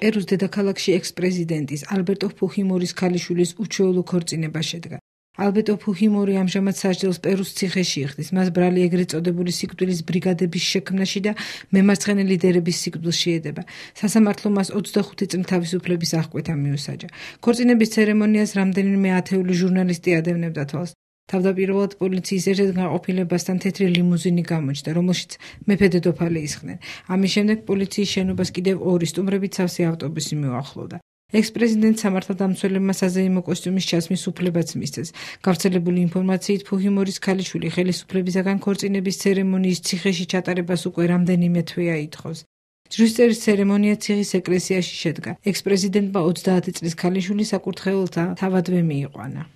პერუს დედაქალაქში ექს-პრეზიდენტის ალბერტო ფუჰიმორის ქალიშვილის უჩვეულო ქორწინება შედგა. ალბერტო ფუჰიმორი ამჟამად სარჯელს პერუს ციხეში იხდის. მას ბრალი ეგრეთ წოდებული სიკვდილის ბრიგადების შექმნაში და მემარცხენე ლიდერების სიკვდილში ედება. სასამართლო მას 25 წლის თავისუფლების აღკვეთა მიუსაჯა. ქორწინების ცერემონიას რამდენიმე ათეული ჟურნალისტი ადევნებდა თვალს. თავდაპირველად პოლიციის ერთ-ერთ განყოფილებასთან თეთრი ლიმუზინი გამოჩნდა, რომელშიც მეფე დედოფალი ისხდნენ. ამის შემდეგ პოლიციის შენობას კიდევ ორი სტუმრებით სავსე ავტობუსი მიუახლოვდა. ექსპრეზიდენტ სამართალდამცველებმა საზეიმო კოსტიუმის ჩასმის უფლებაც მისცეს. გავრცელებული ინფორმაციით, ფუჰიმორის ქალიშვილი ხელისუფლებისაგან ქორწინების ცერემონიის ციხეში ჩატარებას უკვე რამდენიმე თვე აითხოვს. ჯუსტერის ცერემონია ციხის ეკლესიაში შედგა. ექსპრეზიდენტმა 30 წლის ქალიშვილი საკურთხეველთან თავადვე მიიყვანა.